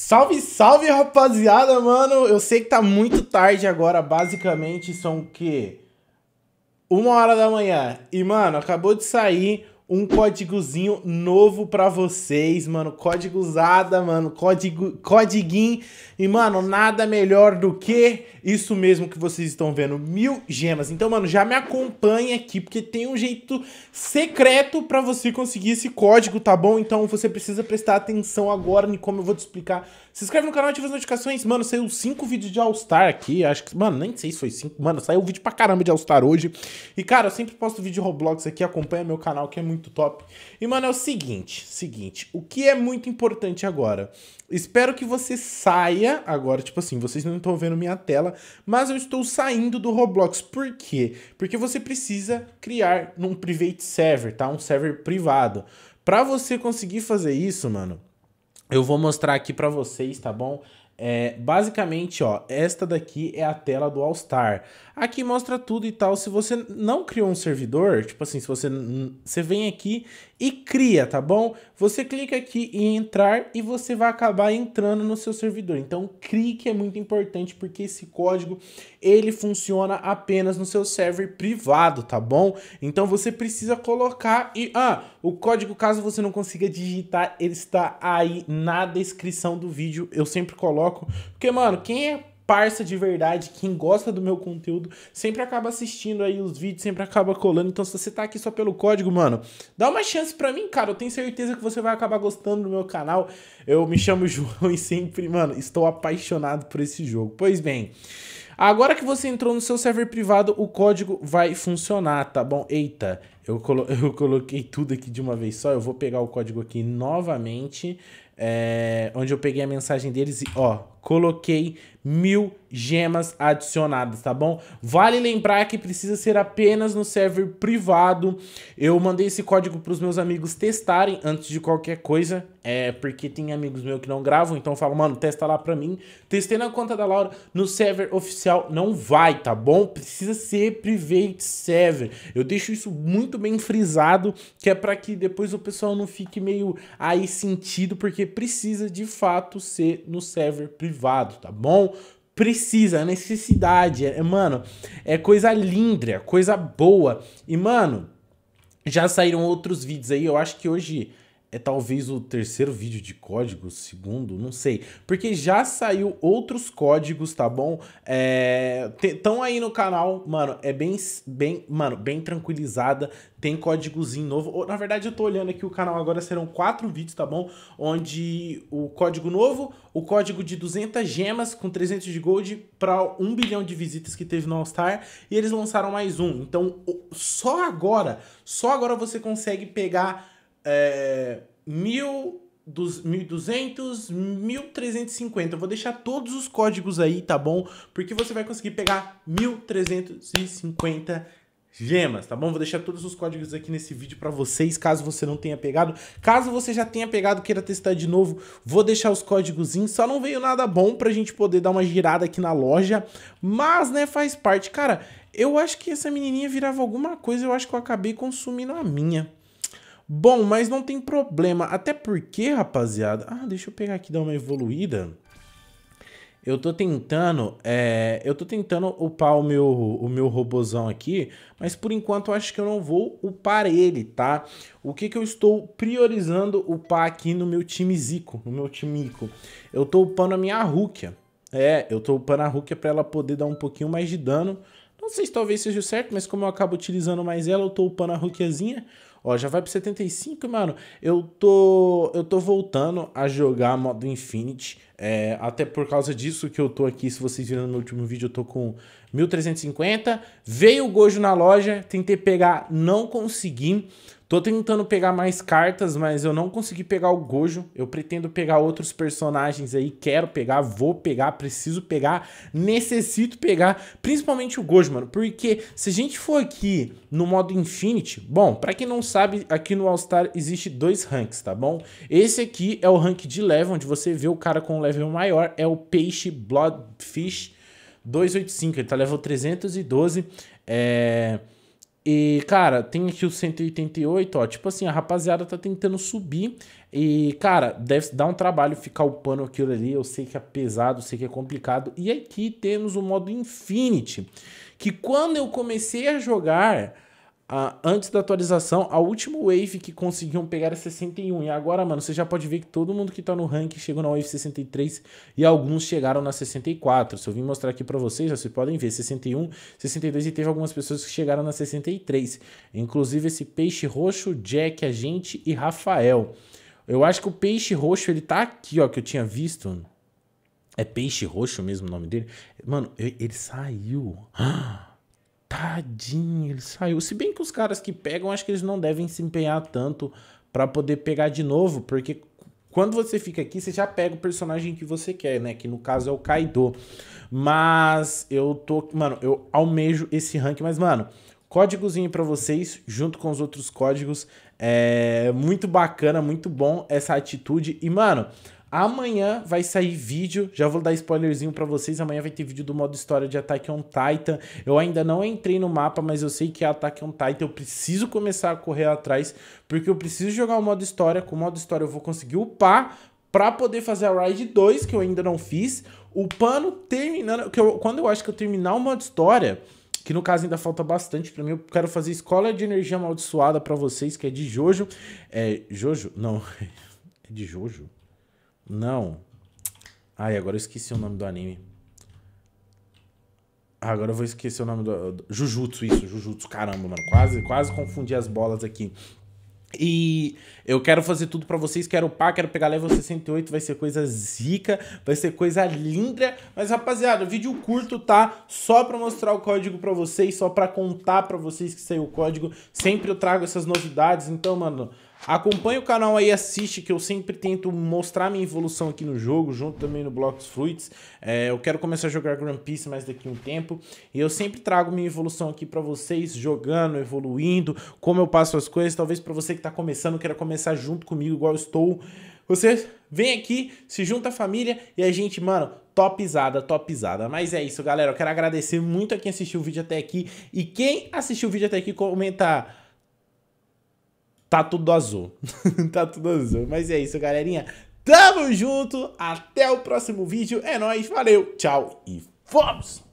Salve, salve, rapaziada, mano! Eu sei que tá muito tarde agora, basicamente são o quê? Uma hora da manhã. E, mano, acabou de sair um códigozinho novo para vocês, mano. Código usada, mano. Código, codiguinho. E, mano, nada melhor do que isso mesmo que vocês estão vendo. Mil gemas. Então, mano, já me acompanha aqui, porque tem um jeito secreto para você conseguir esse código, tá bom? Então, você precisa prestar atenção agora em como eu vou te explicar. Se inscreve no canal, ativa as notificações. Mano, saiu cinco vídeos de All-Star aqui. Acho que, mano, nem sei se foi cinco. Mano, saiu vídeo pra caramba de All-Star hoje. E, cara, eu sempre posto vídeo de Roblox aqui. Acompanha meu canal, que é muito muito top. E, mano, é o seguinte, seguinte, o que é muito importante agora? Espero que você saia agora, tipo assim, vocês não estão vendo minha tela, mas eu estou saindo do Roblox. Por quê? Porque você precisa criar num private server, tá? Um server privado. Para você conseguir fazer isso, mano, eu vou mostrar aqui para vocês, tá bom? É, basicamente, ó, esta daqui é a tela do All-Star. Aqui mostra tudo e tal. Se você não criou um servidor, tipo assim, se você, você vem aqui e cria, tá bom? Você clica aqui em entrar e você vai acabar entrando no seu servidor. Então, crie que é muito importante porque esse código, ele funciona apenas no seu server privado, tá bom? Então, você precisa colocar e... Ah, o código, caso você não consiga digitar, ele está aí na descrição do vídeo. Eu sempre coloco porque, mano, quem é parça de verdade, quem gosta do meu conteúdo, sempre acaba assistindo aí os vídeos, sempre acaba colando. Então, se você tá aqui só pelo código, mano, dá uma chance pra mim, cara. Eu tenho certeza que você vai acabar gostando do meu canal. Eu me chamo João e sempre, mano, estou apaixonado por esse jogo. Pois bem. Agora que você entrou no seu server privado, o código vai funcionar, tá bom? Eita, eu, colo eu coloquei tudo aqui de uma vez só. Eu vou pegar o código aqui novamente. É, onde eu peguei a mensagem deles e, ó, coloquei mil gemas adicionadas, tá bom? Vale lembrar que precisa ser apenas no server privado. Eu mandei esse código para os meus amigos testarem antes de qualquer coisa, é porque tem amigos meus que não gravam, então eu falo, mano, testa lá para mim. Testei na conta da Laura, no server oficial não vai, tá bom? Precisa ser private server. Eu deixo isso muito bem frisado, que é para que depois o pessoal não fique meio aí sentido, porque precisa de fato ser no server privado, tá bom? precisa, a necessidade. É, mano, é coisa lindra, coisa boa. E, mano, já saíram outros vídeos aí, eu acho que hoje é talvez o terceiro vídeo de código, segundo, não sei. Porque já saiu outros códigos, tá bom? Estão é, aí no canal, mano, é bem, bem, mano, bem tranquilizada. Tem códigozinho novo. Na verdade, eu tô olhando aqui o canal agora, serão quatro vídeos, tá bom? Onde o código novo, o código de 200 gemas com 300 de gold para 1 bilhão de visitas que teve no All Star. E eles lançaram mais um. Então, só agora, só agora você consegue pegar é, 1200, 1350. Eu vou deixar todos os códigos aí, tá bom? Porque você vai conseguir pegar 1350 gemas, tá bom? Vou deixar todos os códigos aqui nesse vídeo para vocês, caso você não tenha pegado. Caso você já tenha pegado, queira testar de novo, vou deixar os códigos. Só não veio nada bom pra gente poder dar uma girada aqui na loja, mas né, faz parte. Cara, eu acho que essa menininha virava alguma coisa, eu acho que eu acabei consumindo a minha. Bom, mas não tem problema. Até porque, rapaziada... Ah, deixa eu pegar aqui e dar uma evoluída. Eu tô tentando, é, eu tô tentando upar o meu, o meu robozão aqui, mas por enquanto eu acho que eu não vou upar ele, tá? O que que eu estou priorizando upar aqui no meu time Zico, no meu time Ico? Eu tô upando a minha Rukia. É, eu tô upando a Rukia pra ela poder dar um pouquinho mais de dano. Não sei se talvez seja o certo, mas como eu acabo utilizando mais ela, eu tô upando a Rukiazinha. Ó, já vai pro 75, mano. Eu tô, eu tô voltando a jogar modo Infinity é, até por causa disso que eu tô aqui, se vocês viram no meu último vídeo, eu tô com 1.350. Veio o Gojo na loja, tentei pegar, não consegui. Tô tentando pegar mais cartas, mas eu não consegui pegar o Gojo. Eu pretendo pegar outros personagens aí, quero pegar, vou pegar, preciso pegar, necessito pegar, principalmente o Gojo, mano. Porque se a gente for aqui no modo Infinity, bom, para quem não sabe, aqui no All Star existe dois ranks, tá bom? Esse aqui é o rank de level, onde você vê o cara com level level maior é o Peixe Bloodfish 285. Ele tá level 312. É... E, cara, tem aqui o 188, ó. Tipo assim, a rapaziada tá tentando subir. E, cara, deve dar um trabalho ficar upando aquilo ali. Eu sei que é pesado, sei que é complicado. E aqui temos o modo Infinity. Que quando eu comecei a jogar ah, antes da atualização, a última wave que conseguiam pegar é era 61. E agora, mano, você já pode ver que todo mundo que tá no ranking chegou na wave 63 e alguns chegaram na 64. Se eu vim mostrar aqui para vocês, vocês podem ver 61, 62 e teve algumas pessoas que chegaram na 63. Inclusive esse peixe roxo, Jack, a gente e Rafael. Eu acho que o peixe roxo ele tá aqui, ó, que eu tinha visto. É peixe roxo mesmo o nome dele? Mano, ele saiu. Ah! Tadinho, ele saiu. Se bem que os caras que pegam, acho que eles não devem se empenhar tanto para poder pegar de novo, porque quando você fica aqui, você já pega o personagem que você quer, né? Que no caso é o Kaido. Mas eu tô, mano, eu almejo esse rank, mas mano, códigozinho para vocês, junto com os outros códigos. É muito bacana, muito bom essa atitude. E, mano, Amanhã vai sair vídeo, já vou dar spoilerzinho para vocês. Amanhã vai ter vídeo do modo história de Attack on Titan. Eu ainda não entrei no mapa, mas eu sei que é Attack on Titan. Eu preciso começar a correr atrás, porque eu preciso jogar o modo história. Com o modo história eu vou conseguir upar para poder fazer a Ride 2, que eu ainda não fiz. O pano terminando, que eu, quando eu acho que eu terminar o modo história, que no caso ainda falta bastante para mim. Eu quero fazer Escola de Energia Amaldiçoada para vocês, que é de Jojo. É, Jojo? Não, é de Jojo. Não. Ai, agora eu esqueci o nome do anime. Ah, agora eu vou esquecer o nome do. Jujutsu, isso, Jujutsu, caramba, mano. Quase, quase confundi as bolas aqui. E eu quero fazer tudo para vocês, quero upar, quero pegar level 68, vai ser coisa zica, vai ser coisa linda. Mas rapaziada, vídeo curto, tá? Só para mostrar o código para vocês, só para contar para vocês que saiu o código. Sempre eu trago essas novidades, então, mano, Acompanhe o canal aí, assiste, que eu sempre tento mostrar minha evolução aqui no jogo, junto também no Blocks Fruits. É, eu quero começar a jogar Grand Peace mais daqui a um tempo. E eu sempre trago minha evolução aqui para vocês, jogando, evoluindo, como eu passo as coisas. Talvez para você que tá começando, queira começar junto comigo, igual eu estou. Você vem aqui, se junta à família e a gente, mano, topizada, topizada. Mas é isso, galera. Eu quero agradecer muito a quem assistiu o vídeo até aqui. E quem assistiu o vídeo até aqui, comentar tá tudo azul. tá tudo azul. Mas é isso, galerinha. Tamo junto. Até o próximo vídeo. É nóis. Valeu. Tchau e fomos!